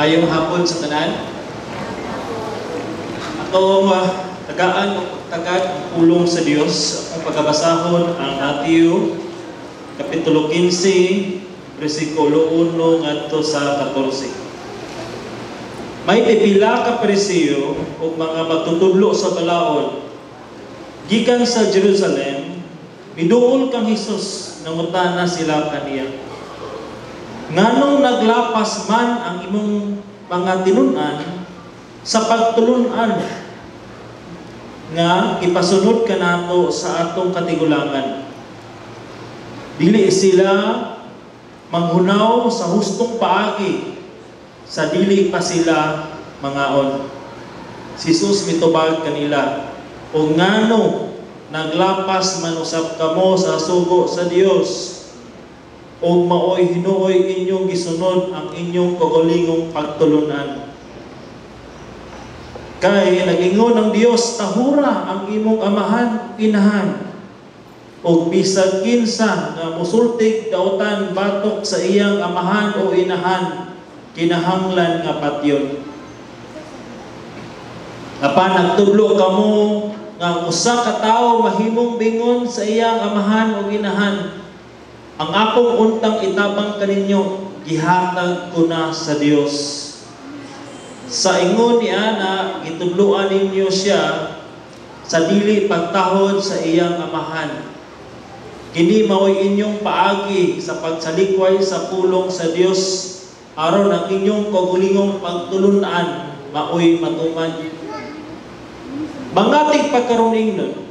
Maayong hapon sa tanan. Atong uh, tagaan o tagat ang pulong sa Dios ang pagkabasahon ang Matthew Kapitulo 15, versikulo 1 ngadto sa 14. May pipila ka presiyo o mga matutudlo sa balaod gikan sa Jerusalem miduol kang Hesus nangutana sila kaniya Nganong naglapas man ang imong mga tinunan sa pagtulunan nga ipasunod ka nato sa atong katigulangan. Dili sila manghunaw sa hustong paagi sa dili pa sila mangaon. Si Jesus mitubag kanila, O nganong naglapas manusap kamo sa sugo sa Dios, o maoy hinuoy inyong gisunod ang inyong kagalingong pagtulunan. Kay nagingon ang Dios tahura ang imong amahan inahan o bisag kinsa nga musultig dautan batok sa iyang amahan o inahan kinahanglan nga patyon. Apan nagtublo kamo nga usa ka tawo mahimong bingon sa iyang amahan o inahan ang akong untang itabang kaninyo, gihatag ko na sa Dios. Sa ingon ni Ana, gitudloan ninyo siya sa dili pagtahod sa iyang amahan. Kini mao'y inyong paagi sa pagsalikway sa pulong sa Dios aron ang inyong kagulingong pagtulunan mao'y matuman. Bangatig pagkaroon ninyo,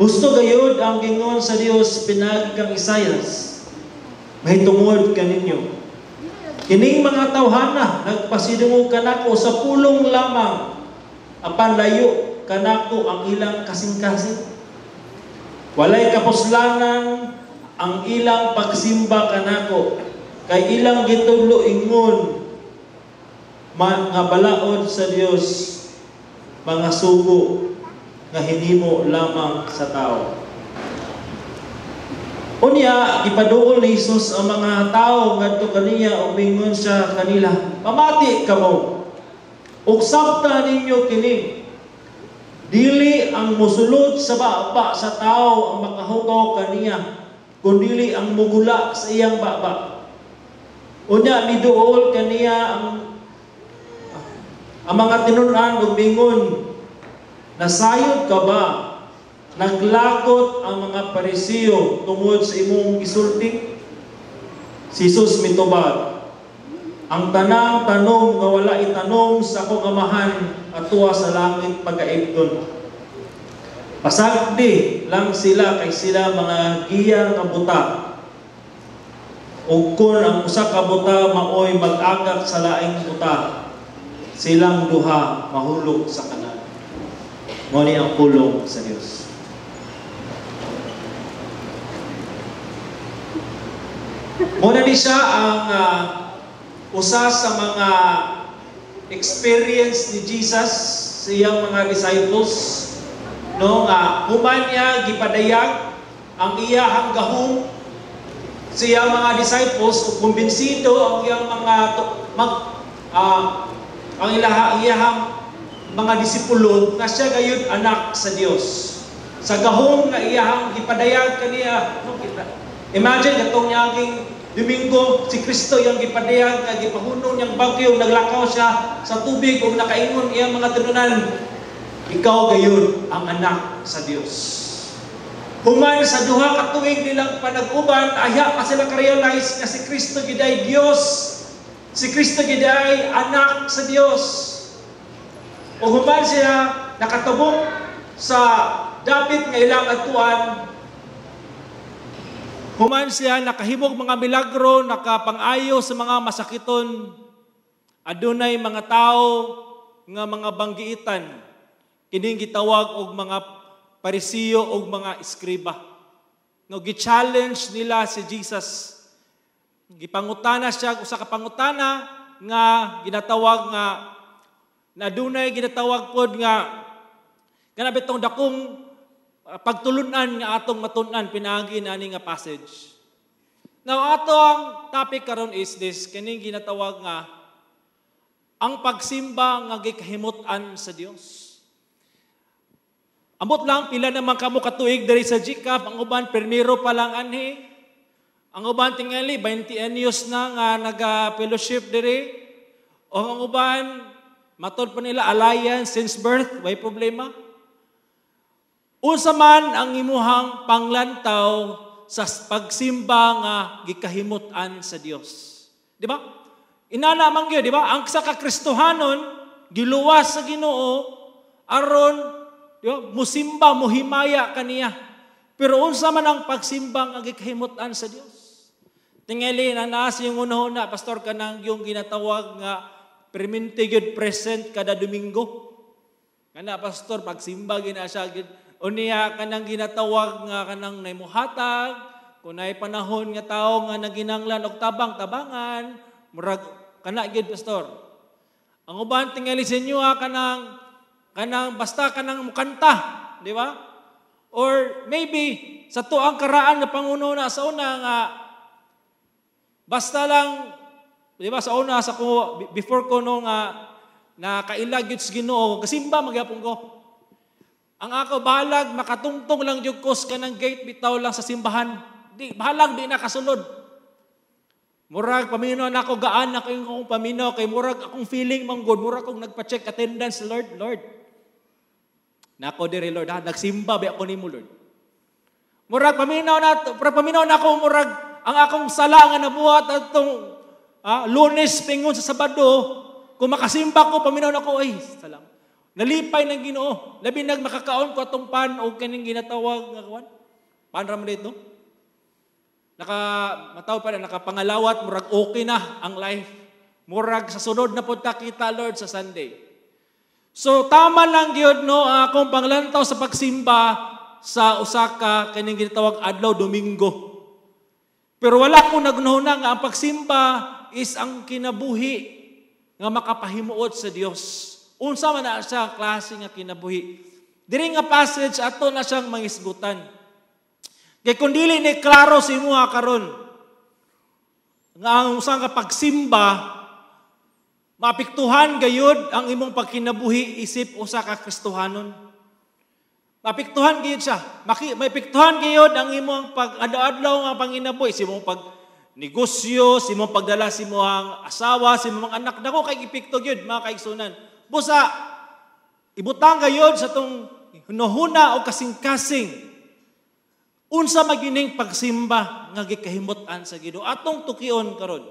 gusto gayod ang gingon sa Dios pinag kang Isayas. Mahitungod kaninyo. Kining mga tawhana nagpasidungog kanako sa pulong lamang apan layo kanako ang ilang kasing-kasing. Walay kapuslanan ang ilang pagsimba kanako kay ilang gitudlo ingon mga balaod sa Dios mga sugo nga mo lamang sa tao. Unya, ipaduol ni Jesus ang mga tao ngadto kaniya ug mingon sa kanila, "Pamati kamo. Ug sabta ninyo kini. Dili ang musulod sa baba sa tao ang makahugaw kaniya, kundili ang mugula sa iyang baba." Unya, miduol kaniya ang ang mga tinunan ug mingon, Nasayod ka ba? Naglakot ang mga parisiyo tungod sa imong gisulti? Si Jesus mitubag, ang tanang tanong nga wala itanong sa akong amahan at tuwa sa langit pagkaibdon. Pasagdi lang sila kay sila mga giya nga buta. Ug kun ang usa kabuta maoy mag-agak sa laing buta, silang duha mahulog sa kanila. Ngunit ang pulong sa Diyos. Muna ni siya ang uh, usa sa mga experience ni Jesus sa iyang mga disciples no nga uh, human gipadayag ang iyahang gahong sa iyang mga disciples ug kumbinsido ang iyang mga mag uh, ang ilaha iyahang mga disipulo nga siya gayud anak sa Dios. Sa gahom nga iyahang gipadayag kaniya, no kita. Imagine katong yaging Domingo, si Kristo yung gipadayag, kag gipahunon yung bagyo, naglakaw siya sa tubig o nakaingon iyang mga tununan. Ikaw gayon ang anak sa Dios. Human sa duha ka tuig nilang panag-uban, aya pa sila ka-realize na si Kristo giday Dios. Si Kristo giday anak sa Dios o human siya nakatubok sa dapit nga ilang atuan human siya nakahibog mga milagro nakapangayo sa mga masakiton adunay mga tao nga mga banggiitan kining gitawag og mga parisiyo og mga iskriba nga gi-challenge nila si Jesus gipangutana siya usa ka pangutana nga ginatawag nga na dunay ginatawag pod nga kanab itong dakong uh, pagtulunan nga atong matunan pinaagi ani nga passage. Now atong topic karon is this kining ginatawag nga ang pagsimba nga gikahimutan sa Dios. Amot lang pila naman kamo katuig diri sa GCAP ang uban permiro pa lang anhi. Ang uban tingali 20 years na nga naga fellowship diri. O ang uban Matod pa nila, alliance since birth, may problema. Unsa man ang imuhang panglantaw sa pagsimba nga gikahimutan sa Dios. Di ba? Inalamang gyud, di ba? Ang sa kakristohanon giluwas sa Ginoo aron di ba? musimba muhimaya kaniya. Pero unsa man ang pagsimba nga gikahimutan sa Dios? Tingali na naas yung unahon na pastor kanang yung ginatawag nga perminti gyud present kada Domingo. Kana pastor pagsimba gina siya gyud unya kanang ginatawag nga kanang naimuhatag kunay panahon nga tao nga naginanglan og tabang-tabangan murag kana gyud pastor. Ang uban tingali sa inyo ha, kanang kanang basta kanang mukanta, di ba? Or maybe sa tuang karaan na panguno na sa una nga basta lang Di ba sa una sa ko before ko nung nga na kailag gyud Ginoo kasimba magyapon ko. Ang ako balag makatungtong lang jud ko sa kanang gate bitaw lang sa simbahan. Di balag di nakasulod. Murag paminaw na ako gaan na kayong akong paminaw, kay murag akong feeling manggod murag akong nagpa-check attendance Lord Lord. Nako dire Lord ha ah, nagsimba ba ako ni mo, Lord. Murag paminaw na murag paminaw na ako murag ang akong sala nga nabuhat atong ah, lunes, pingon sa Sabado, kung makasimba ko, paminaw na ko, ay, salam. Nalipay ng ginoo. Labi nag makakaon ko atong pan o kaning ginatawag nga kuan. Pan ra dito. Naka mataw pa na nakapangalawat murag okay na ang life. Murag sa sunod na pud kita Lord sa Sunday. So tama lang gyud no akong ah, panglantaw sa pagsimba sa Osaka kaning ginatawag adlaw Domingo. Pero wala ko nagnuna nga ang pagsimba is ang kinabuhi nga makapahimuot sa Dios. Unsa man na siya klase nga kinabuhi. Diri nga passage ato na siyang mangisgutan. Kay kun dili ni klaro si imuha karon nga ang usang ka pagsimba mapiktuhan gayud ang imong pagkinabuhi isip usa ka Kristohanon. Mapiktuhan gayud siya. Maki, mapiktuhan gayud ang imong pag adlaw nga panginabuhi si imong pag negosyo, si mong pagdala si mo asawa, si mong anak. Dako kay ipikto gyud mga kaigsunan. Busa ibutang gayod sa tong nahuna o kasing-kasing unsa magining pagsimba nga gikahimot sa Ginoo atong tukion karon.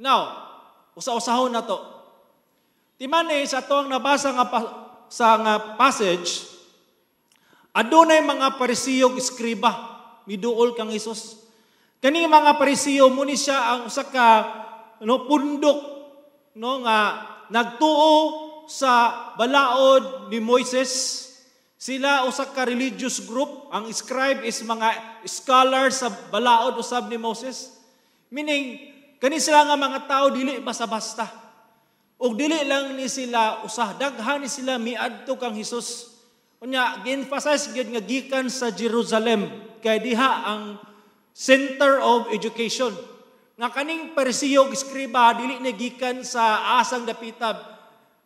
Now, usa-usahon na to. Timane sa to ang nabasa nga sa nga passage adunay mga parisiyog eskriba miduol kang Hesus Kaning mga mo ni siya ang usa ka no pundok no nga nagtuo sa balaod ni Moises. Sila usa ka religious group. Ang scribe is mga scholar sa balaod usab ni Moses. Meaning kani sila nga mga tao dili basta-basta. Og dili lang ni sila usah daghan ni sila miadto kang Hesus. Unya gi-emphasize gyud nga gikan sa Jerusalem kay diha ang center of education. Nga kaning persiyog iskriba dili nagikan sa asang dapitab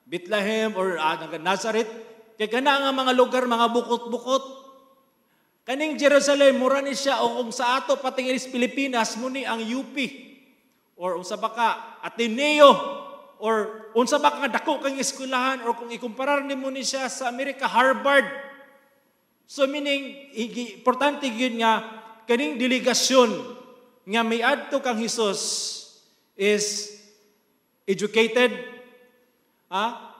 Bethlehem or uh, Nazareth kay kana nga mga lugar mga bukot-bukot. Kaning Jerusalem mura ni siya o kung sa ato patingin sa Pilipinas muni ang UP or unsa baka Ateneo or unsa baka dako kang eskulahan, or kung ikumparar nimo ni siya sa Amerika Harvard. So meaning importante gyud nga kaning delegasyon nga may adto kang Hesus is educated ha?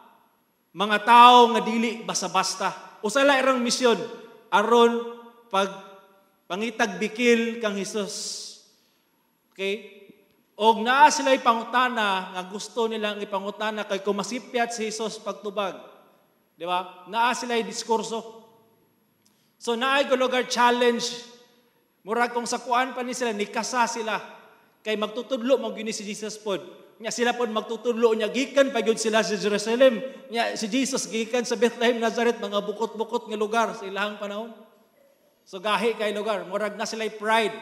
mga tao nga dili basta-basta usa lang misyon aron pag pangitag bikil kang Hesus okay og naa sila ipangutana nga gusto nilang ipangutana kay kumasipyat si Hesus pagtubag di ba naa sila diskurso so naay lugar challenge Murag kung sa kuan pa ni sila, nikasa sila. Kay magtutudlo mo gini si Jesus pod. Nya sila pod magtutudlo niya, gikan pa gyud sila sa Jerusalem. Nya si Jesus gikan sa Bethlehem Nazareth mga bukot-bukot nga lugar sa ilang panahon. So gahi kay lugar, murag na sila'y pride.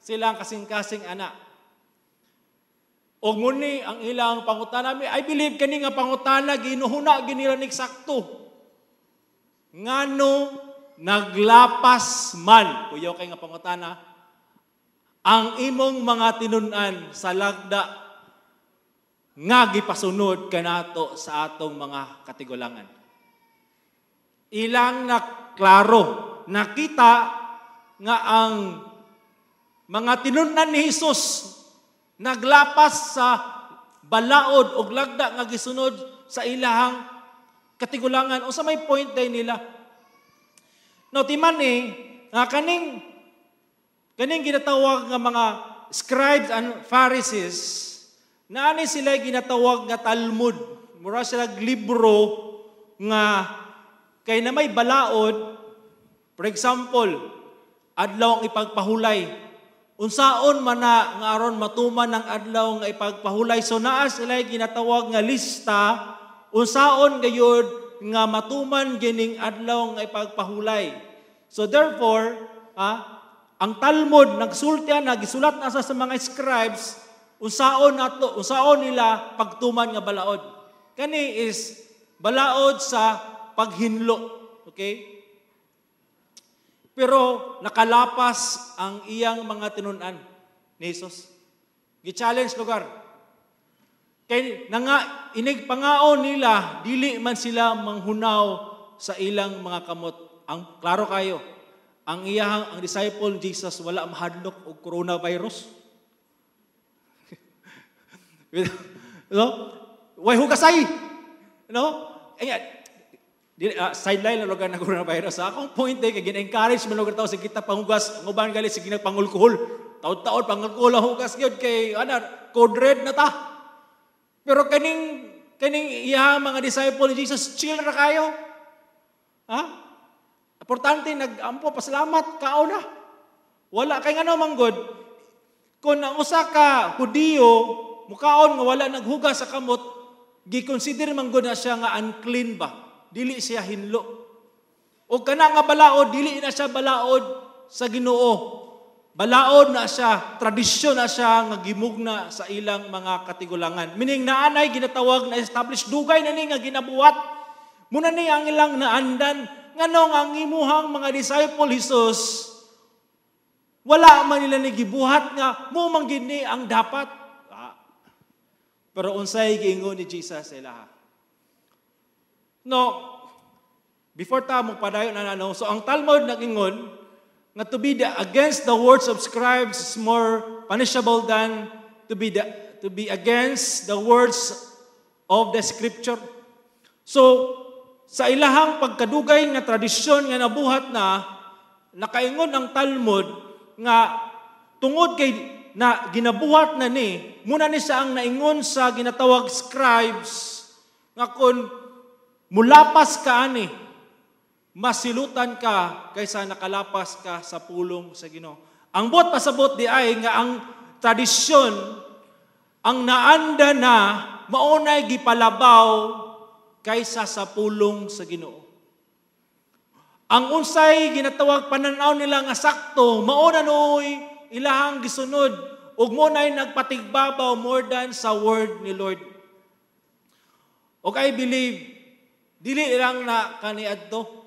Sila ang kasing-kasing anak. Og muni ang ilang pangutana mi, I believe kani nga pangutana ginuhuna ginilanig sakto. Ngano naglapas man, kuyaw kay nga pangutana, ang imong mga tinunan sa lagda nga gipasunod kanato sa atong mga katigulangan. Ilang naklaro, nakita nga ang mga tinunan ni Hesus naglapas sa balaod o lagda nga gisunod sa ilahang katigulangan o sa may point day nila No, timan ni, eh. nga ah, kaning, kaning ginatawag nga mga scribes and Pharisees, na ani sila ginatawag nga Talmud. Mura sila libro nga kay na may balaod, for example, adlaw ang ipagpahulay. Unsaon man na nga aron matuman ng adlaw nga ipagpahulay. So naa sila ginatawag nga lista, unsaon gayud nga matuman gining adlaw nga ipagpahulay. So therefore, ah, ang Talmud nagsultian na gisulat na sa, sa mga scribes unsaon nato unsaon nila pagtuman nga balaod. Kani is balaod sa paghinlo. Okay? Pero nakalapas ang iyang mga tinunan ni Jesus. Gi-challenge lugar. Kay na nga inigpangaon nila dili man sila manghunaw sa ilang mga kamot. Ang klaro kayo, ang iyahang ang disciple Jesus wala mahadlok og coronavirus. no? Way hugasay. No? Ayan, uh, sideline na lugar na coronavirus. Sa akong point eh, kay gin encourage man lugar tao sa kita panghugas, ang uban gali sa nagpangulkuhol. Taon-taon, pangulkuhol ang hugas gyud kay, ana, code red na ta. Pero kaning kaning iya mga disciple ni Jesus, chill ra kayo. Ha? Importante nagampo pasalamat kao na. Wala kay ngano manggod kung ang usa ka Hudiyo mukaon nga wala naghuga sa kamot, gikonsider manggod na siya nga unclean ba. Dili siya hinlo. O kana nga balaod, dili na siya balaod sa Ginoo. Balaod na siya, tradisyon na siya nga gimugna sa ilang mga katigulangan. Meaning naanay ginatawag na established dugay na ni nga ginabuhat. Muna ni ang ilang naandan nganong ang imuhang mga disciple Jesus wala man nila ni gibuhat nga mo man ang dapat. Ah. Pero unsay giingon ni Jesus sa ilaha. No, before ta mo padayon na no, so ang Talmud nagingon nga to be the, against the words of scribes is more punishable than to be, the, to be against the words of the scripture. So, sa ilahang pagkadugay nga tradisyon nga nabuhat na, nakaingon ang Talmud nga tungod kay na ginabuhat na ni, muna ni sa ang naingon sa ginatawag scribes, nga kun mulapas ka ani, masilutan ka kaysa nakalapas ka sa pulong sa Ginoo. Ang buot pasabot di ay nga ang tradisyon ang naanda na maunay gipalabaw kaysa sa pulong sa Ginoo. Ang unsay ginatawag pananaw nila nga sakto mao nooy ilahang gisunod ug mo nay nagpatigbabaw more than sa word ni Lord. Okay, believe dili lang na kaniadto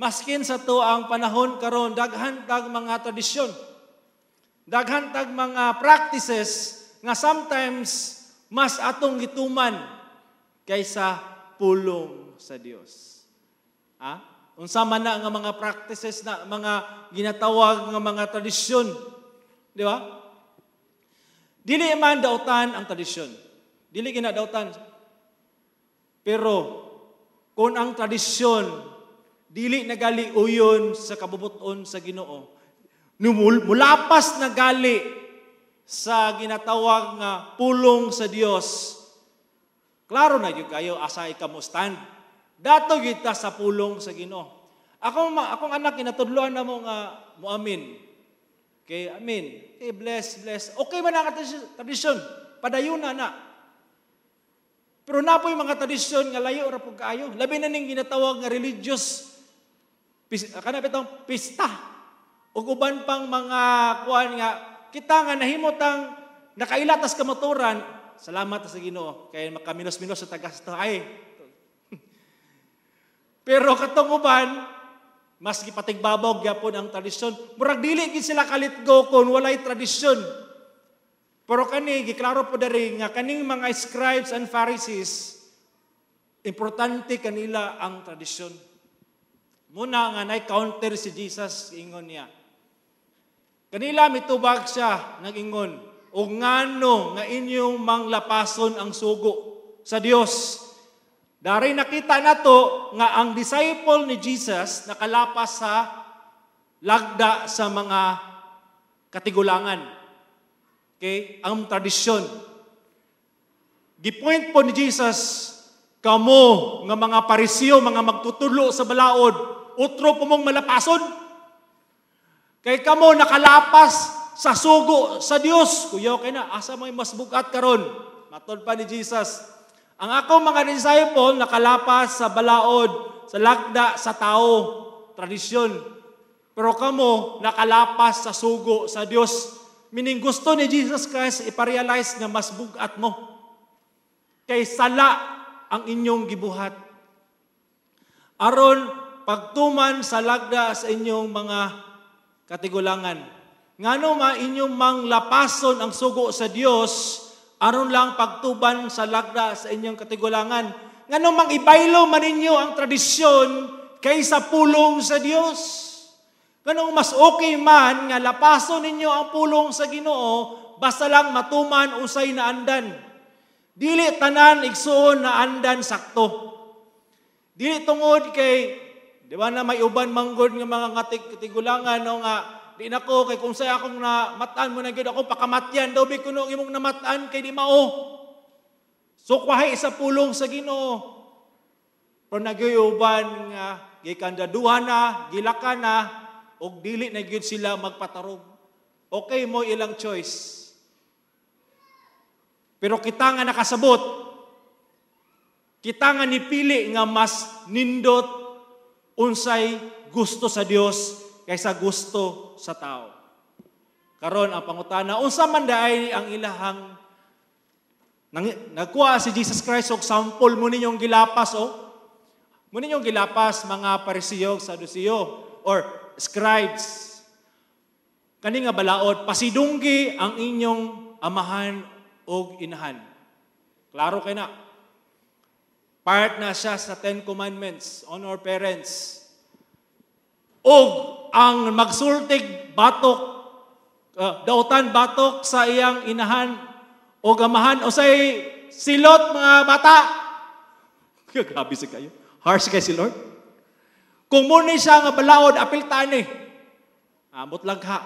Maskin sa ang panahon karon daghantag mga tradisyon. daghantag mga practices nga sometimes mas atong gituman kaysa pulong sa Dios. Ha? Unsa man na nga mga practices na mga ginatawag nga mga tradisyon, di ba? Dili man dautan ang tradisyon. Dili kinadautan. Pero kung ang tradisyon Dili nagali uyon sa kabubuton sa Ginoo. Numul, mulapas nagali sa ginatawag nga pulong sa Dios. Klaro na gyud kayo asay ka mo stand. Dato kita sa pulong sa Ginoo. Ako akong anak kinatudloan na mo nga muamin. Okay, amen. Okay, bless, bless. Okay man ang tradisyon. Padayon na na. Pero napoy mga tradisyon nga layo ra pud kaayo. Labi na ning ginatawag nga religious Pis, kana pista. Ug uban pang mga kuan nga kita nga nahimutang nakailatas kamaturan, salamat sa Ginoo kay makaminos-minos sa tagas to ay. Pero katong uban mas gipatigbabaw gyapon ang tradisyon. Murag dili gid sila kalitgo kon walay tradisyon. Pero kani giklaro po diri nga kaning mga scribes and Pharisees importante kanila ang tradisyon. Muna nga na-counter si Jesus ingon niya. Kanila mitubag siya nagingon, o ngano nga inyong manglapason ang sugo sa Dios. Dari nakita nato nga ang disciple ni Jesus nakalapas sa lagda sa mga katigulangan. Okay? Ang tradisyon. Gipoint po ni Jesus, kamo nga mga parisyo, mga magtutulo sa balaod, utro po mong malapason. Kay kamo nakalapas sa sugo sa Dios. Kuya, kay na, asa may mas bugat karon? Matod pa ni Jesus. Ang ako mga disciple nakalapas sa balaod, sa lagda, sa tao, tradisyon. Pero kamo nakalapas sa sugo sa Dios. Mining gusto ni Jesus Christ iparealize nga mas bugat mo. Kay sala ang inyong gibuhat. Aron pagtuman sa lagda sa inyong mga katigulangan. Ngano ma inyong manglapason ang sugo sa Dios aron lang pagtuban sa lagda sa inyong katigulangan. Ngano mang ibaylo man ninyo ang tradisyon kaysa pulong sa Dios. Ganong mas okay man nga lapason ninyo ang pulong sa Ginoo basta lang matuman usay na andan. Dili tanan igsuon na andan sakto. Dili tungod kay Di ba na may uban manggod ng mga katig katigulangan no nga di nako kay kung saya akong na matan mo na gyud ako pakamatyan daw ko no imong namatan kay di mao. So kwahay isa pulong sa Ginoo. Pero nagyuban nga gikandaduhan na, gilaka na og dili na gyud sila magpatarog. Okay mo ilang choice. Pero kita nga nakasabot, kita nga nipili nga mas nindot unsay gusto sa Dios kaysa gusto sa tao. Karon ang pangutana unsa man daay ang ilahang nang, nagkuha si Jesus Christ og sample mo ninyong gilapas o oh. mo ninyong gilapas mga parisiyo sa Saduceo or scribes kani nga balaod pasidunggi ang inyong amahan og inahan klaro kay na Part na siya sa Ten Commandments, honor parents. O ang magsultig batok, uh, dautan batok sa iyang inahan o gamahan o sa silot mga bata. Grabe si kayo. Harsh kay si Lord. Kung muna siya nga balaod, apil tani. Amot lang ha.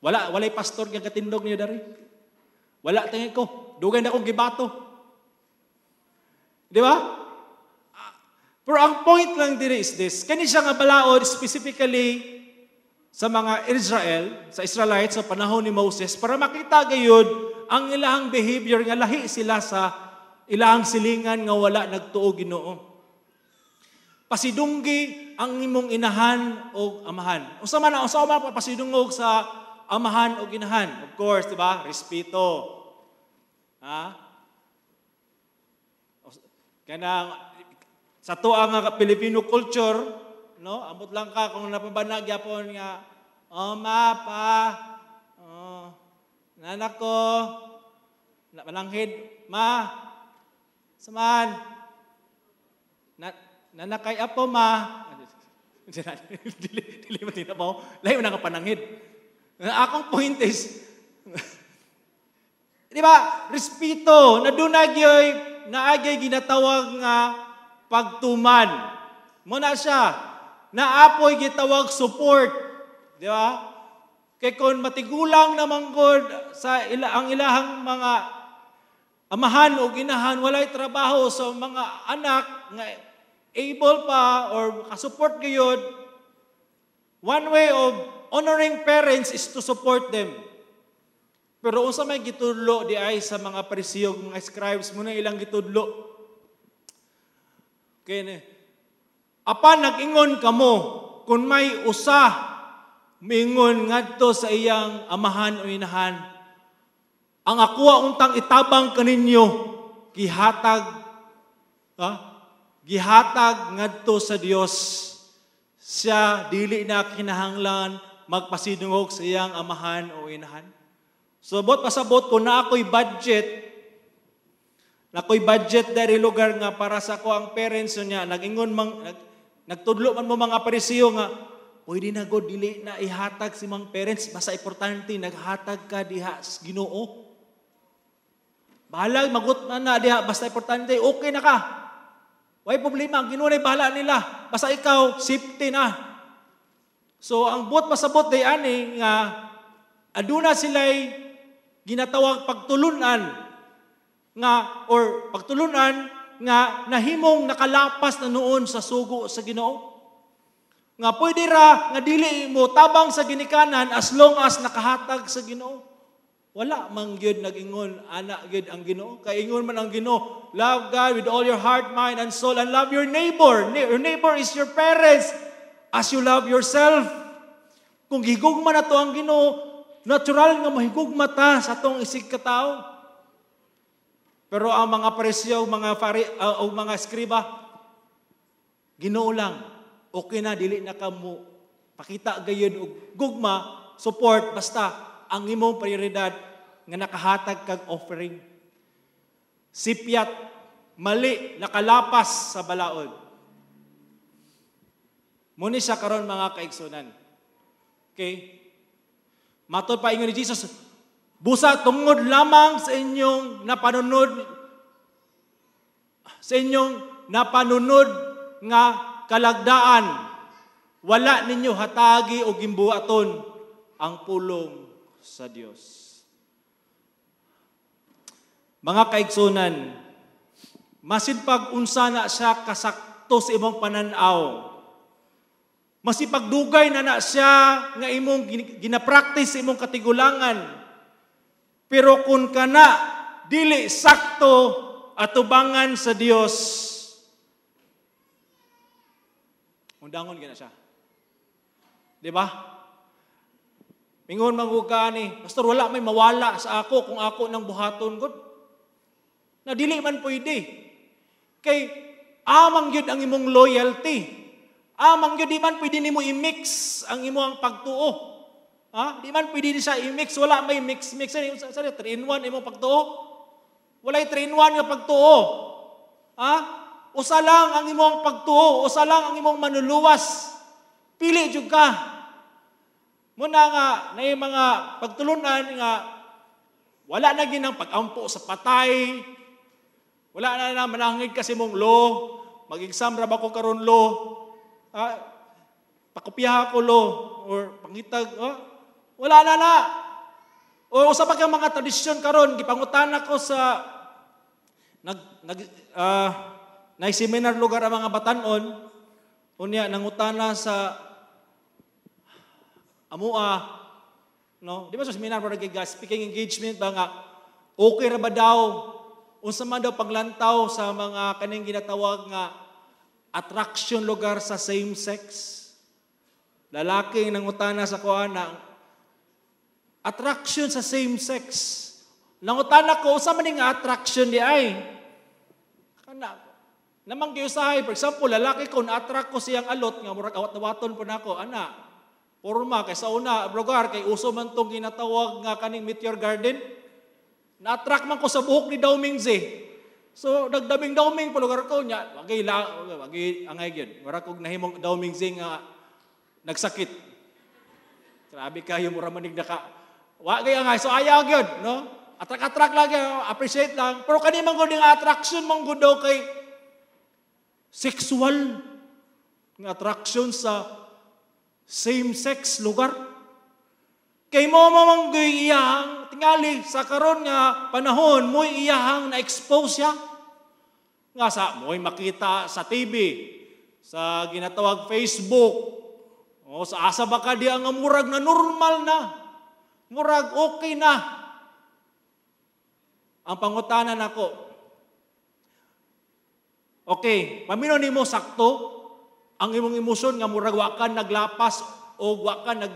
Wala, walay pastor nga katindog niya dari. Wala tingin ko. Dugay na kong gibato. Di ba? Pero ang point lang din is this, kani siya nga balaod specifically sa mga Israel, sa Israelites sa panahon ni Moses para makita gayud ang ilang behavior nga lahi sila sa ilang silingan nga wala nagtuo Ginoo. Pasidunggi ang imong inahan o amahan. Usa man usa man pasidungog sa amahan o ginahan. Of course, di ba? Respeto. Ha? Kanang sa tuwa nga Filipino culture, no? Amot lang ka kung napabanag yapon nga oh mapa oh nanak ko na ma saman na nanakay apo ma dili dili mo tinabaw layo na ka pananghid akong point is di ba respeto na dunagyoy na agay ginatawag nga pagtuman. Muna siya, na apoy gitawag support. Di ba? Kay kon matigulang naman God sa ila, ang ilahang mga amahan o ginahan, walay trabaho sa so mga anak nga able pa or kasuport gayod, one way of honoring parents is to support them. Pero unsa may gitudlo di ay sa mga parisiyog, mga scribes mo na ilang gitudlo. Okay ne. Apa nag-ingon kamo kun may usa mingon ngadto sa iyang amahan o inahan. Ang akuha untang itabang kaninyo gihatag ha? gihatag ngadto sa Dios siya dili na kinahanglan magpasidungog sa iyang amahan o inahan. So Subot pasabot ko na ako'y budget, na ako'y budget dari lugar nga para sa ko ang parents niya, nagingon mang, nag, nagtudlo man mo mga parisiyo nga, pwede na go, dili na ihatag si mga parents, basta importante, naghatag ka diha, ginoo. Bahala, magut na na diha, basta importante, okay na ka. Why problema, ang ginunay bahala nila. Basta ikaw, safety na. So, ang buot pasabot day ani nga aduna sila'y ginatawag pagtulunan nga or pagtulunan nga nahimong nakalapas na noon sa sugo sa Ginoo. Nga pwede ra nga dili mo tabang sa ginikanan as long as nakahatag sa Ginoo. Wala mang gyud nagingon ana gyud ang Ginoo. Kay ingon man ang Ginoo, love God with all your heart, mind and soul and love your neighbor. Your neighbor is your parents as you love yourself. Kung gigugma na to ang Ginoo, Natural nga mahigugmata sa atong isig katao. Pero ang mga presyo, mga fari, uh, o mga skriba, Ginoo lang, okay na dili na kamo pakita gayon og gugma, support basta ang imong prioridad nga nakahatag kag offering. Sipyat mali nakalapas sa balaod. Muni siya karon mga kaigsunan. Okay? Matod ingon ni Jesus, Busa tungod lamang sa inyong napanunod sa inyong napanunod nga kalagdaan. Wala ninyo hatagi o gimbuaton ang pulong sa Dios. Mga kaigsunan, masid pag unsa na siya kasakto sa imong pananaw Masipagdugay na na siya nga imong ginapraktis sa imong katigulangan. Pero kung ka na, dili sakto atubangan sa Dios. Undangon gina siya. Di ba? Mingon maguga ni, Pastor, wala may mawala sa ako kung ako nang buhaton God. Na dili man pwede. Kay amang gyud ang imong loyalty Amang ah, yun, di man pwede nimo i-mix ang imo ang pagtuo. Ha? Di man pwede siya i-mix. Wala may mix-mix. Ano sa 3-in-1 imo pagtuo. Wala 3-in-1 nga pagtuo. Ha? Usa lang ang imong pagtuo. Usa lang ang imong manuluwas. Pili jud ka. Muna nga, na yung mga pagtulunan nga, wala na ginang pagampo sa patay, wala na na manangig kasi mong law, mag-exam ra ba ko karon law, ah, pakopyaha ko lo, or pangitag, oh, wala na na. O usa pa mga tradisyon karon gipangutan ako sa nag nag uh, ah, na seminar lugar ang mga batanon unya nangutana sa amua no di ba sa seminar para kay speaking engagement ba nga okay ra ba daw unsa man daw paglantaw sa mga kaning ginatawag nga attraction lugar sa same sex. Lalaki ng utana sa kuana, attraction sa same sex. Nangutana ko, sa maning attraction di ay. Kana, namang giusahay, for example, lalaki ko, na-attract ko siyang alot, nga murag awat-awaton po na ako, ana, forma, kay sa una, lugar, kay uso man tong ginatawag nga kaning meteor garden, na-attract man ko sa buhok ni Daumingze, So nagdabing dauming pulugar ko nya, Wagay la ang angay gyud. Wara kog nahimong dauming sing nga uh, nagsakit. Grabe ka, kayo mura manig naka. Wagi angay so ayaw gyud, no? Atrak-atrak lagi, appreciate lang. Pero kanimang man gud attraction mong gud daw kay sexual ng attraction sa same-sex lugar. Kay mo mamanggoy iyahang tingali sa karon nga panahon mo iyahang na-expose siya. Nga sa mo'y makita sa TV, sa ginatawag Facebook, o sa asa ba ka di ang murag na normal na, murag okay na. Ang pangutanan ako, okay, pamino ni mo sakto, ang imong emosyon nga murag wakan naglapas o wakan nag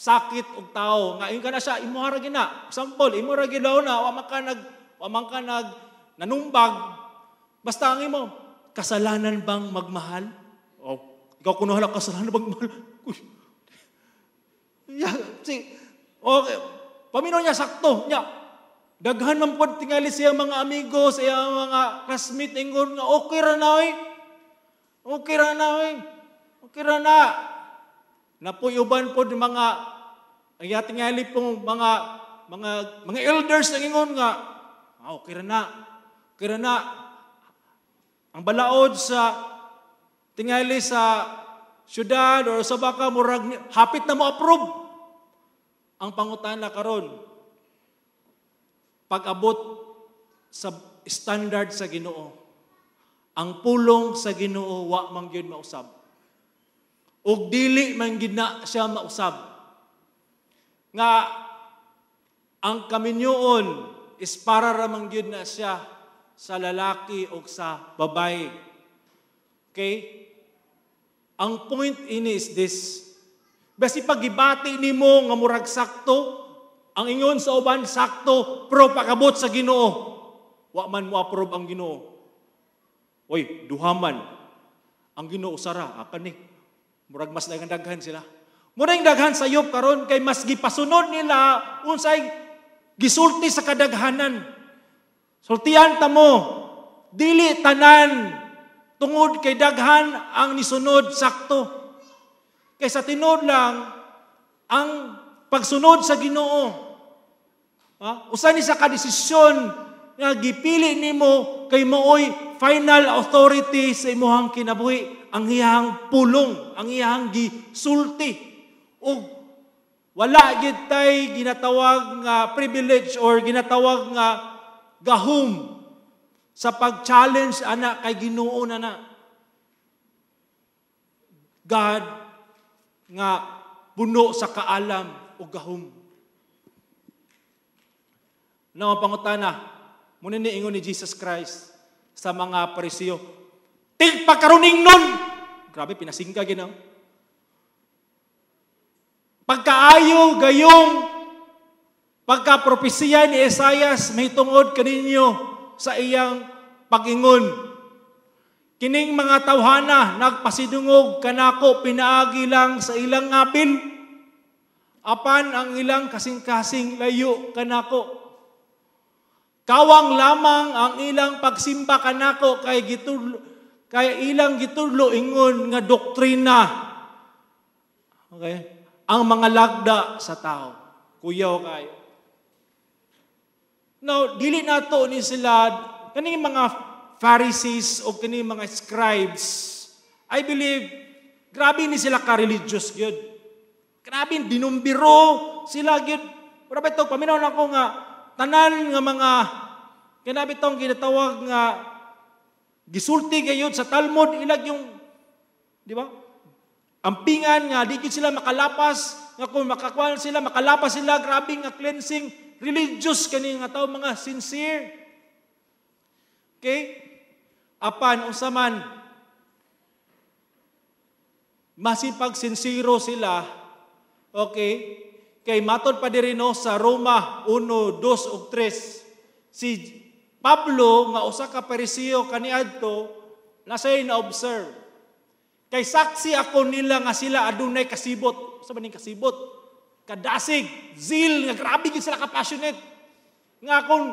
sakit og tao nga ingon ka na siya imo ra gina example imo ra na wa maka nag wa man nag nanumbag Basta angin mo, kasalanan bang magmahal? O, oh. ikaw kuno kunuhala, kasalanan bang magmahal? yeah, see, okay. Oh, Paminoon niya, sakto niya. Daghan man po tingali siya mga amigo, siya mga classmate, ingon nga, okay ra na eh. Okay ra na eh. Okay ra na. Napuyuban po ng mga, ang yatingali pong mga, mga, mga elders na ingon nga, ah, okay ra na. Okay ra na ang balaod sa tingali sa syudad or sa baka murag hapit na mo approve ang pangutan pangutana karon pag-abot sa standard sa Ginoo ang pulong sa Ginoo wa man gyud mausab ug dili man gid na siya mausab nga ang kaminyoon is para ra man gyud na siya sa lalaki o sa babae. Okay? Ang point in is this. Basi pagibati nimo nga murag sakto, ang ingon sa uban sakto, pero pakabot sa Ginoo. Wa man mo approve ang Ginoo. Oy, duhaman. Ang Ginoo sara akan ni. Murag mas nagandaghan sila. Murag daghan sa Yob karon kay mas gipasunod nila unsay gisulti sa kadaghanan. Sultian ta mo, dili tanan tungod kay daghan ang nisunod sakto. Kaysa tinod lang ang pagsunod sa Ginoo. Ha? Usa ni sa kadesisyon nga gipili nimo kay mooy final authority sa imuhang kinabuhi ang iyang pulong, ang iyang gisulti. O wala gid tay ginatawag nga privilege or ginatawag nga gahum sa pag-challenge ana kay Ginoo na God nga puno sa kaalam o gahom. Nawa pangutana, muna niingon ni Jesus Christ sa mga parisiyo, Tig pakaruning nun! Grabe, pinasingka ginaw. Pagkaayo, gayong, propesiya ni Esayas, may tungod kaninyo sa iyang pagingon. Kining mga tawhana, nagpasidungog kanako pinaagi lang sa ilang apil. Apan ang ilang kasing-kasing layo kanako. Kawang lamang ang ilang pagsimba kanako kay gitulo kay ilang gitulo ingon nga doktrina. Okay? Ang mga lagda sa tao. Kuyaw kayo. Now, dili nato ni sila, kaning mga Pharisees o kaning mga scribes, I believe, grabe ni sila ka-religious yun. Grabe, dinumbiro sila yun. Pero ba ito, paminaw ako nga, tanan nga mga, kinabi itong ginatawag nga, gisulti kayo sa Talmud, ilag yung, di ba? Ampingan nga, di sila makalapas, nga kung makakuha sila, makalapas sila, grabe nga cleansing, Religious kani nga tao, mga sincere. Okay? Apan, unsaman, masipag sincere sila, okay? Kay matod pa diri no sa Roma 1, 2 ug 3 si Pablo nga usa ka Perisiyo kaniadto nasay na observe. Kay saksi ako nila nga sila adunay kasibot. Sa maning kasibot? kadasig, zeal, nga grabe gyud sila ka passionate. Nga kung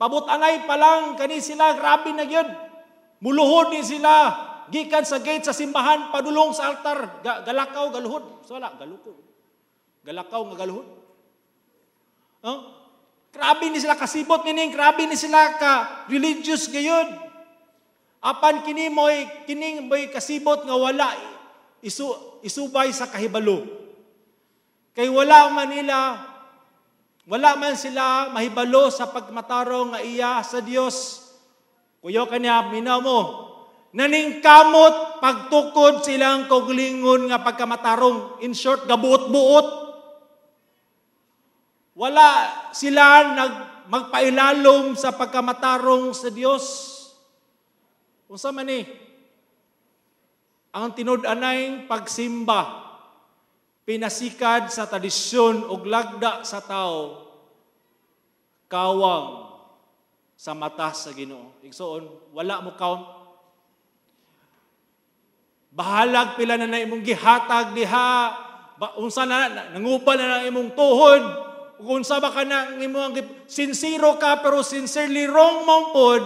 pabutanay pa lang kani sila grabe na gyud. Muluhod ni sila gikan sa gate sa simbahan padulong sa altar galakaw galuhod. wala galuko. Galakaw nga galuhod. Huh? Grabe ni sila kasibot nining, grabe ni sila ka religious gayud. Apan kini mo'y kining mo'y kasibot nga wala isu, isubay sa kahibalo. Kay wala man nila, wala man sila mahibalo sa pagmatarong nga iya sa Dios. Kuyo kaniya minamo, naningkamot pagtukod silang koglingon nga pagkamatarong. In short, gabuot-buot. Wala sila nag magpailalom sa pagkamatarong sa Dios. Unsa man ni ang tinud-anay pagsimba pinasikad sa tradisyon ug lagda sa tao kawang sa mata sa Ginoo. Igsoon, wala mo kaon. Bahalag pila na na imong gihatag diha, ba, unsa na nangupa na ng imong tuhod, unsa ba ka na imong sincero ka pero sincerely wrong mong pod,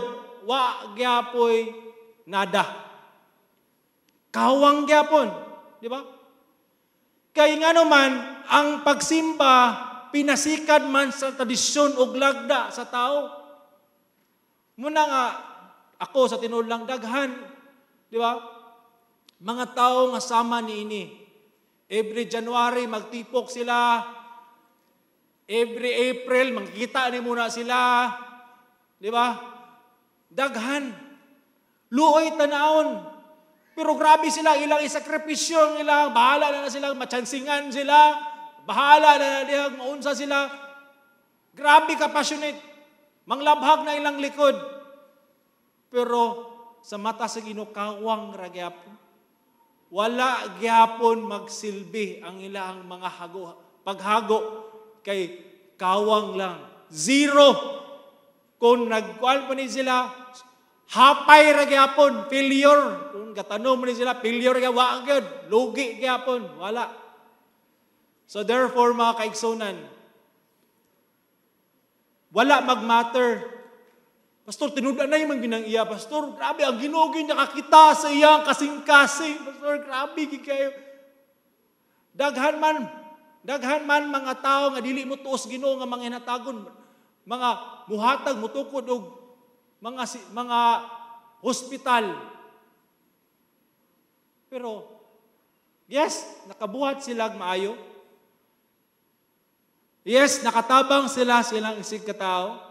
wa gyapoy nada. Kawang gyapon, di ba? Kay nga naman, ang pagsimba, pinasikad man sa tradisyon o lagda sa tao. Muna nga, ako sa tinulang daghan, di ba? Mga tao nga sama ni ini. Every January, magtipok sila. Every April, magkikita ni muna sila. Di ba? Daghan. Luoy tanaon. Pero grabe sila, ilang isakripisyon ilang, bahala na, na sila, matsansingan sila, bahala na, na nila, maunsa sila. Grabe ka passionate. Manglabhag na ilang likod. Pero sa mata sa ginukawang ra gyapon. Wala gyapon magsilbi ang ilang mga hago, paghago kay kawang lang. Zero. Kung nagkuan pa ni sila, Hapay ra gyapon, failure. Kung gatanom ni sila, failure ga wa gyud, lugi gyapon, wala. So therefore mga kaigsunan, wala magmatter. Pastor, tinudan na yung ginang iya. Pastor, grabe, ang ginugin nakakita sa iya, kasing-kasing. Pastor, grabe, kayo. Daghan man, daghan man mga tao nga dili mo tuos Ginoo nga mga hinatagon, mga muhatag mutukod og mga, mga hospital. Pero, yes, nakabuhat sila maayo. Yes, nakatabang sila silang isig katao.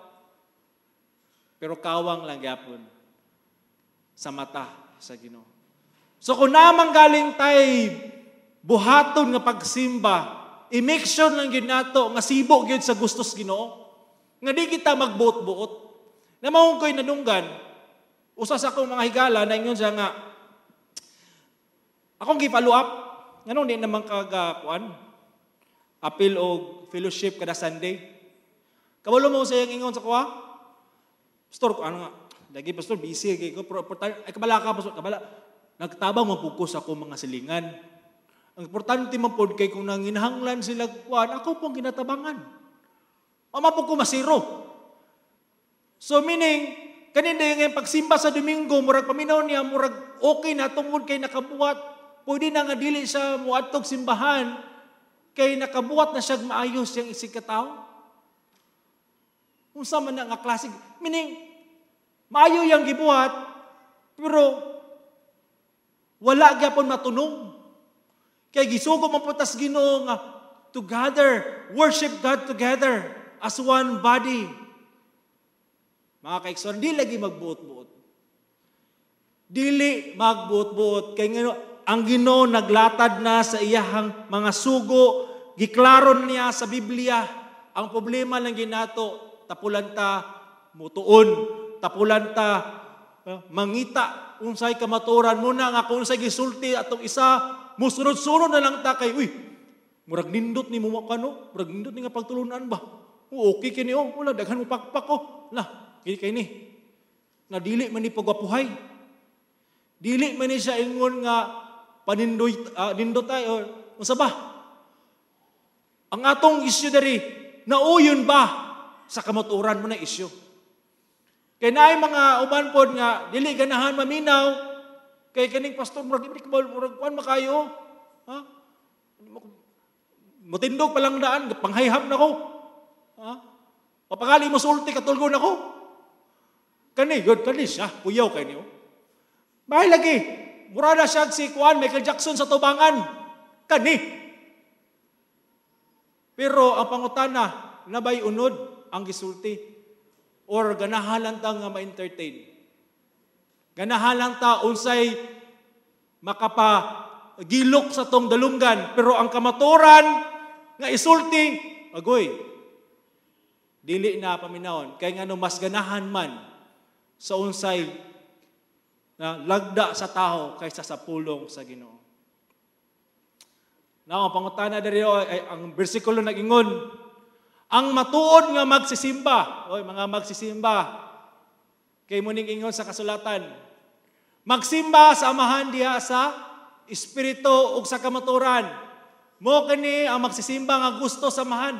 Pero kawang lang yapon sa mata sa Ginoo. So kung namang galing tay buhaton nga pagsimba, i-make sure lang yun nato nga sibo gyud sa gustos Ginoo. Nga di kita magbuot-buot. Na mahungkoy nanunggan, usas akong mga higala na inyon siya nga, akong gi-follow up, nganong di naman kagapuan, apil o fellowship kada Sunday. Kabalo mo sa iyang ingon sa kuha, pastor ano nga, lagi pastor, busy, kay ko, pero, ay kabala ka, pastor, kabala, nagtabang mapukos ako mga silingan. Ang importante man pod kay kung nanginhanglan sila kuan, ako pong ginatabangan. Mama po ko masiro. So meaning, kaninda yung pagsimba sa Domingo, murag paminaw niya, murag okay na tungod kay nakabuhat, pwede na nga dili siya muadtog simbahan, kay nakabuhat na siya maayos yung isig katao. Kung sa man nga klase, meaning, maayo yung gibuhat, pero wala gyapon matunong. Kay gisugo man po tas Ginoo nga together worship God together as one body. Mga kaekson, di lagi magbuot-buot. Dili magbuot-buot. Kay ngano, ang Ginoo naglatad na sa iyahang mga sugo, giklaron niya sa Biblia ang problema lang ginato, tapulan ta mutuon, tapulan ta eh, mangita unsay kamaturan mo na nga kung unsay gisulti atong isa, musunod-sunod na lang ta kay uy, murag nindot ni mo kano, murag nindot ni nga pagtulunan ba? Okay kini oh, wala daghan mo pakpak oh. Lah, Gini kay ni. Nga dili man ni pagwapuhay. Dili man ni siya ingon nga panindoy uh, ah, nindo or unsa ba? Ang atong isyu diri na uyon ba sa kamaturan mo na isyu? Kay naay mga uban pod nga dili ganahan maminaw kay kaning pastor murag ibig kabal murag kuan makayo. Ha? Mutindog lang daan panghayhap nako. Ha? Papagali mo sulti katulgo nako. Kani, yun, kani siya. Puyaw kayo niyo. lagi. Mura na siya si Kuan Michael Jackson sa tubangan. Kani. Pero ang pangutana, nabay unod ang gisulti or ganahalan ta nga ma-entertain. Ganahalan ta unsay makapa gilok sa tong dalungan pero ang kamaturan nga isulti agoy dili na paminahon kay ngano mas ganahan man sa unsay na lagda sa tao kaysa sa pulong sa Ginoo. ang pangutana diri ay ang bersikulo ingon, ang matuod nga magsisimba, oy mga magsisimba. Kay muning ingon sa kasulatan, magsimba sa amahan diha sa espiritu ug sa kamaturan. Mo kini ang magsisimba nga gusto sa amahan.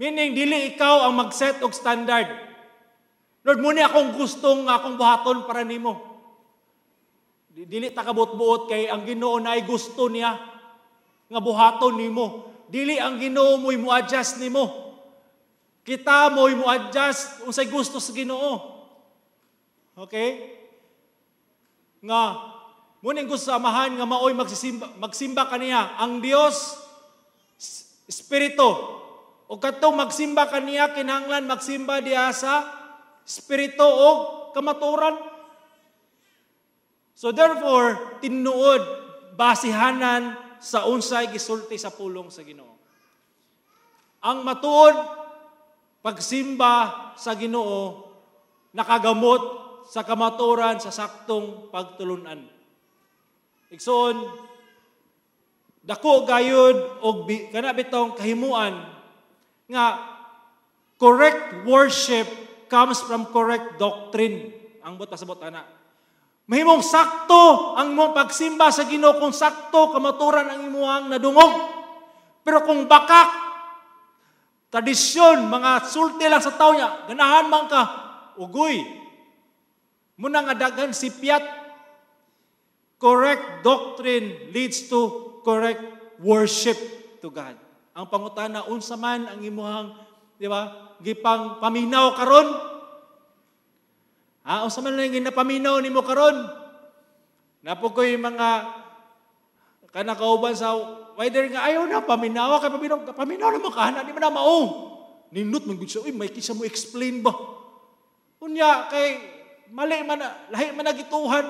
Meaning dili ikaw ang magset og standard Lord, muna akong gustong akong buhaton para nimo. Dili takabot-buot kay ang Ginoo na ay gusto niya nga buhaton nimo. Dili ang Ginoo mo'y mo-adjust nimo. Kita mo'y mo-adjust kung unsay gusto sa Ginoo. Okay? Nga muning gusto amahan nga maoy magsimba, magsimba kaniya ang Dios Espiritu. O katong magsimba kaniya kinahanglan magsimba diya sa spirito o kamaturan. So therefore, tinuod basihanan sa unsay gisulti sa pulong sa Ginoo. Ang matuod pagsimba sa Ginoo nakagamot sa kamaturan sa saktong pagtulunan. Igsoon, dako gayud og kanabitong kahimuan nga correct worship comes from correct doctrine. Ang buta sa butana. Mahimong sakto ang imong pagsimba sa Ginoo kung sakto kamaturan ang imuhang nadungog. Pero kung bakak, tradisyon, mga sulti lang sa tao niya, ganahan man ka, ugoy. Muna nga dagan si Piat, correct doctrine leads to correct worship to God. Ang pangutana, unsa man ang imuhang Di ba? Gipang paminaw karon. Ah, unsa man lang ginapaminaw nimo karon? Napukoy mga kana kauban sa wider nga ayaw na paminaw kay paminaw paminaw na makahana di man na mao. Nindot man gud siya, uy, may kisa mo explain ba? Unya kay mali man lahi man nagituhan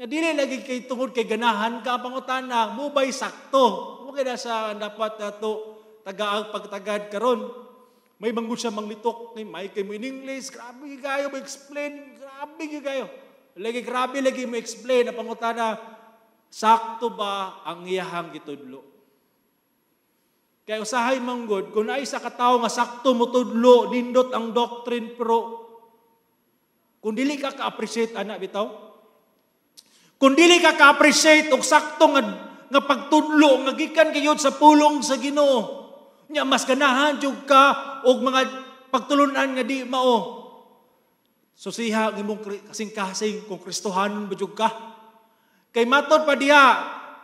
nga dili lagi kay tungod kay ganahan ka pangutan pangutana mubay sakto mo kay sa dapat nato tagaag pagtagad karon may banggo siya manglitok ni Mike kay mo in English. Grabe kayo mo explain. Grabe kayo. Lagi grabe lagi mo explain na pangutana sakto ba ang iyahang gitudlo. Kaya usahay manggod kung ay sa katao nga sakto mo tudlo nindot ang doctrine pro kung dili ka ka-appreciate ana bitaw kung dili ka ka-appreciate og sakto nga nga pagtudlo nga gikan kayo sa pulong sa Ginoo Nya mas ganahan jud ka og mga pagtulunan nga di mao. Susiha so, imong kasing-kasing kung Kristohanon ba jud ka. Kay matod pa diha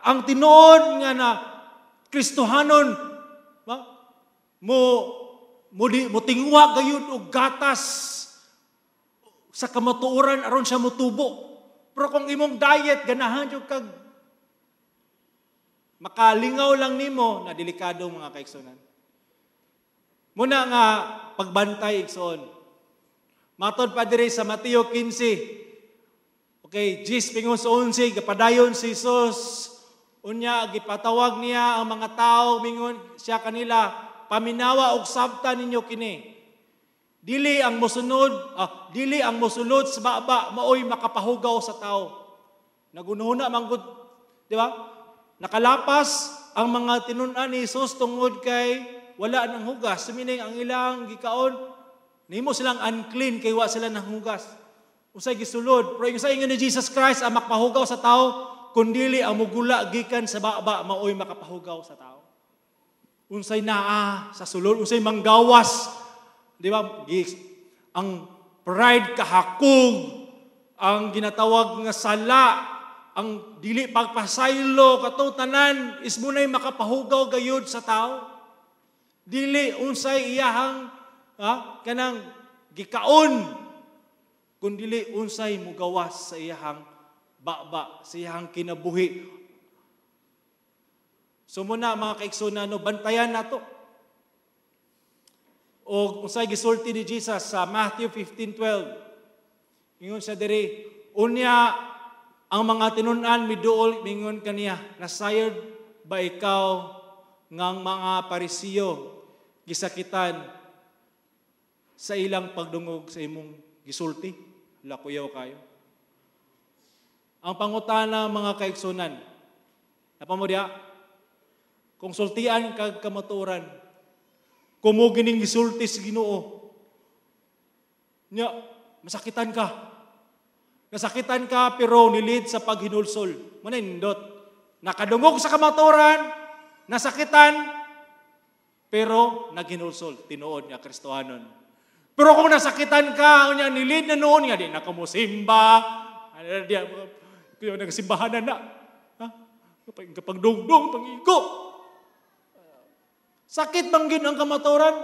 ang tinuod nga na Kristohanon ba? mo mo di mo tingwa gayud og gatas sa kamatuoran aron siya motubo. Pero kung imong diet ganahan jud kag makalingaw lang nimo na delikado mga kaigsunan. Muna nga, pagbantay ikson. Matod pa diri sa Mateo 15. Okay, Jis pingon sa 11, kapadayon si Jesus. Unya, gipatawag niya ang mga tao, mingon siya kanila, paminawa og sabta ninyo kini. Dili ang mosunod, ah, dili ang mosulod sa baba, maoy makapahugaw sa tao. Nagununa manggod, di ba? Nakalapas ang mga tinunan ni Jesus tungod kay wala nang hugas. Mining ang ilang gikaon, nimo silang unclean kay wa sila nang hugas. Usay gisulod, pero yung sa ni Jesus Christ ang makapahugaw sa tao, kundili ang mugula gikan sa baba maoy makapahugaw sa tao. Unsay naa sa sulod, unsay manggawas. Di ba? Ang pride kahakog, ang ginatawag nga sala, ang dili pagpasaylo kato tanan is mo nay makapahugaw gayud sa tao. Dili unsay iyahang ha, kanang gikaon kun dili unsay mugawas sa iyahang baba sa iyahang kinabuhi. So muna mga kaigsoon no bantayan nato. O unsay gisulti ni Jesus sa Matthew 15:12. Ingon sa diri unya ang mga tinunan miduol mingon kaniya nasayod ba ikaw ngang mga parisiyo gisakitan sa ilang pagdungog sa imong gisulti, lakuyaw kayo. Ang pangutana mga kaigsunan, napamudya, kung sultian kag kamaturan, kumo gining gisulti sa Ginoo, nya masakitan ka. Nasakitan ka pero nilid sa paghinulsol. Manindot. Nakadungog sa kamaturan, nasakitan, pero usol, tinuod niya Kristohanon. Pero kung nasakitan ka, niya, nilid na noon, niya, di na kumusimba, kaya ano nagsimbahan na na. Ha? Kapag dugdong, pangigo. Sakit bang gin ang kamaturan?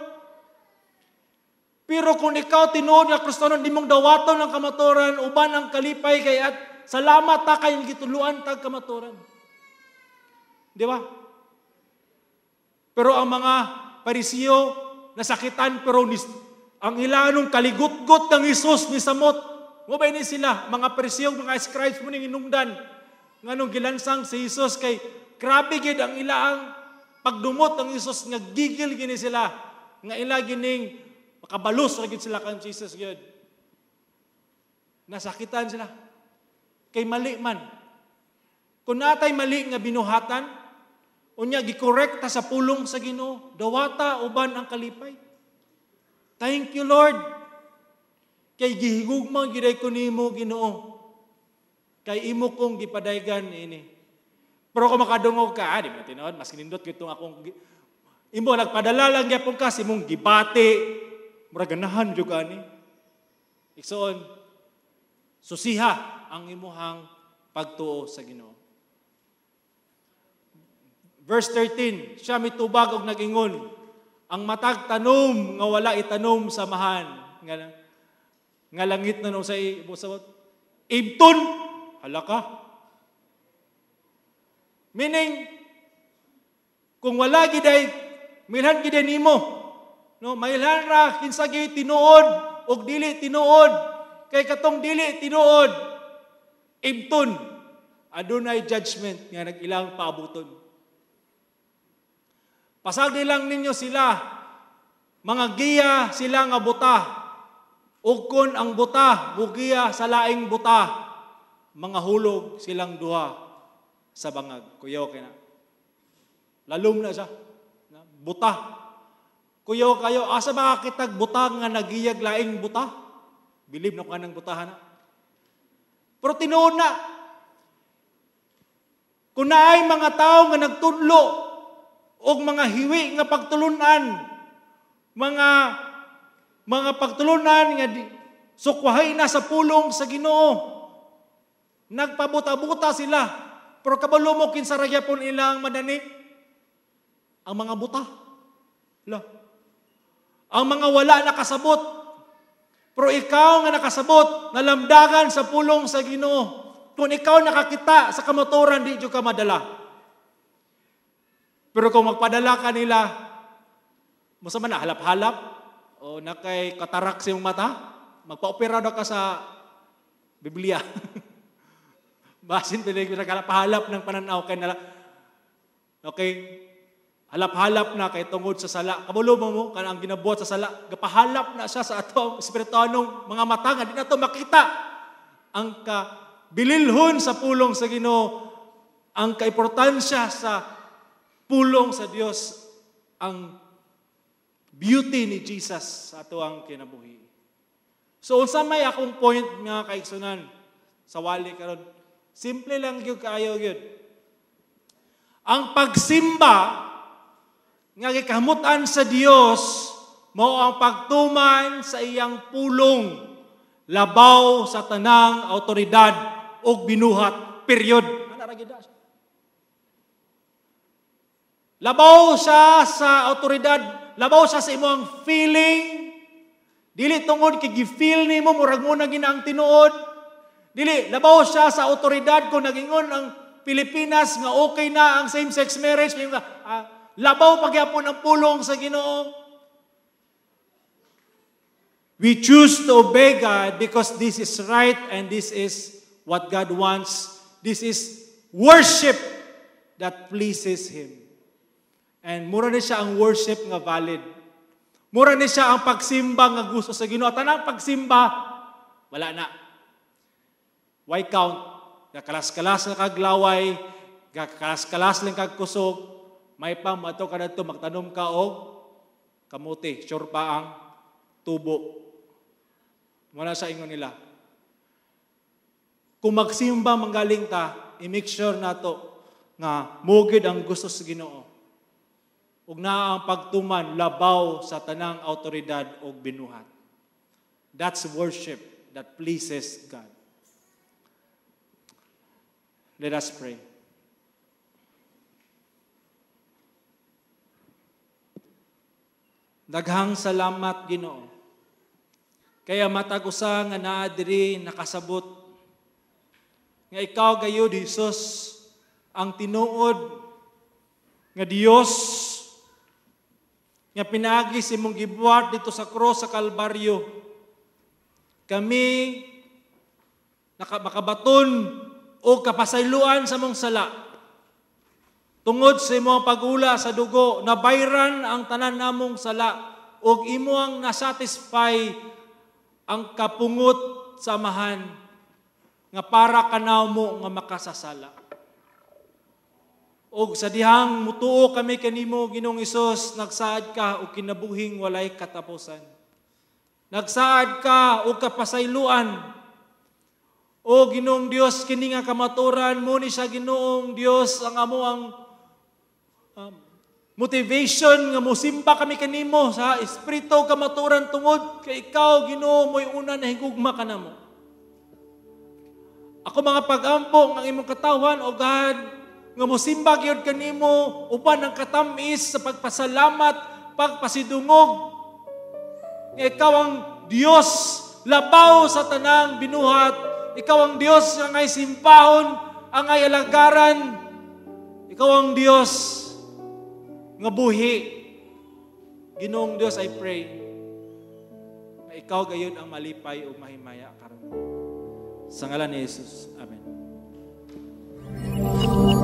Pero kung ikaw tinuod nga Kristohanon, di mong dawaton ang kamaturan, uban ang kalipay kay at salamat ta kay gituluan tag kamaturan. Di ba? Pero ang mga parisiyo, nasakitan pero nis, ang ilanong kaligot-got ng Isus ni Samot. Mubay ni sila, mga parisiyo, mga scribes mo ning inungdan. Nganong gilansang si Isus kay grabe gid ang ilaang pagdumot ang Isus nga gigil gini sila nga ila gining makabalos ra gid sila kang Jesus gid. Nasakitan sila kay mali man. Kung natay mali nga binuhatan, Unya gikorekta sa pulong sa Ginoo, dawata uban ang kalipay. Thank you Lord. Kay gihigugma giday ko nimo Ginoo. Kay imo kong gipadaygan ini. Pero kung makadungog ka, ah, di mo tinuod, mas kinindot ko akong imo nagpadala lang gyapon ka simong gibati. Mura ganahan jud ani. Iksoon, susiha ang imuhang pagtuo sa Ginoo. Verse 13, siya mitubag og nagingon, ang matag tanom nga wala itanom sa mahan. Nga, nga langit na nung sa ibusabot. Ibton, halaka. Meaning, kung wala giday, milhan giday nimo. No, milhan ra kinsa gyud tinuod og dili tinuod. Kay katong dili tinuod, ibton. Adunay judgment nga nagilang paabuton. Pasagi lang ninyo sila, mga giya sila nga buta, ukon ang buta, bugiya sa laing buta, mga hulog silang duha sa bangag. Kuyaw kayo na. Lalom na siya. Buta. Kuyaw kayo, asa ba kitag buta nga nagiyag laing buta? Bilib na ko ng butahan na. Pero tinuon na. Kung na ay mga tao nga nagtudlo og mga hiwi nga pagtulunan mga mga pagtulunan nga di, sukwahay na sa pulong sa Ginoo nagpabuta-buta sila pero kabalo mo kinsa ra gyapon ilang madani ang mga buta la ang mga wala nakasabot pero ikaw nga nakasabot nalamdagan sa pulong sa Ginoo kung ikaw nakakita sa kamotoran di jud ka madala pero kung magpadala ka nila, masama na, halap-halap, o nakay katarak sa iyong mata, magpa-opera daw ka sa Biblia. Basin pinig naghalap-halap ng pananaw kay nala. Okay? Halap-halap na kay tungod sa sala. Kabulo mo mo kan ang ginabuhat sa sala. Gapahalap na siya sa ato espirituanong mga mata nga di na nato makita ang ka bililhon sa pulong sa Ginoo ang kaimportansya sa pulong sa Dios ang beauty ni Jesus sa ato kinabuhi. So unsa may akong point mga kaigsunan sa wali karon, simple lang gyud kaayo gyud. Ang pagsimba nga gikamutan sa Dios mao ang pagtuman sa iyang pulong labaw sa tanang awtoridad o binuhat period. Ana ra gyud Labaw siya sa autoridad, labaw siya sa imong feeling. Dili tungod kay gi-feel nimo murag mo na gina ang tinuod. Dili labaw siya sa autoridad kung nagingon ang Pilipinas nga okay na ang same-sex marriage nga uh, ah, labaw pagyapon ang pulong sa Ginoo. We choose to obey God because this is right and this is what God wants. This is worship that pleases Him. And mura ni siya ang worship nga valid. Mura ni siya ang pagsimba nga gusto sa Ginoo. Tanang pagsimba wala na. Why count? Gakalas-kalas na kaglaway, gakalas-kalas lang kagkusog, may pamato ka na ito, magtanom ka o kamuti, sure pa ang tubo. Wala sa ingon nila. Kung magsimba manggaling ta, i-make sure na to, nga mugid ang gusto sa Ginoo ug naa ang pagtuman labaw sa tanang awtoridad ug binuhat. That's worship that pleases God. Let us pray. Daghang salamat Ginoo. Kaya matag usa nga naa diri nakasabot nga ikaw gayud Jesus ang tinuod nga Dios nga pinaagi si mong gibuhat dito sa cross sa Kalbaryo. Kami nakabakabaton o kapasayluan sa mong sala. Tungod sa imo pagula sa dugo, nabayran ang tanan namong sala o imo ang nasatisfy ang kapungot samahan nga para kanaw mo nga makasasala. Og sa dihang mutuo kami kanimo Ginoong Isus, nagsaad ka o kinabuhing walay katapusan. Nagsaad ka o kapasayluan. O Ginoong Dios kini nga kamaturan mo ni sa Ginoong Dios ang amo ang um, motivation nga mosimba kami kanimo sa espiritu kamaturan tungod kay ikaw Ginoo moy una na higugma kanamo. Ako mga pagampo ang imong katawhan o God, nga mosimba gyud kanimo uban ang katamis sa pagpasalamat, pagpasidungog nga ikaw ang Dios labaw sa tanang binuhat, ikaw ang Dios nga ngay simpahon, ang ay alagaran, ikaw ang Dios nga buhi. Ginoong Dios, I pray na ikaw gayon ang malipay o mahimaya karon. Sa ngalan ni Jesus. Amen.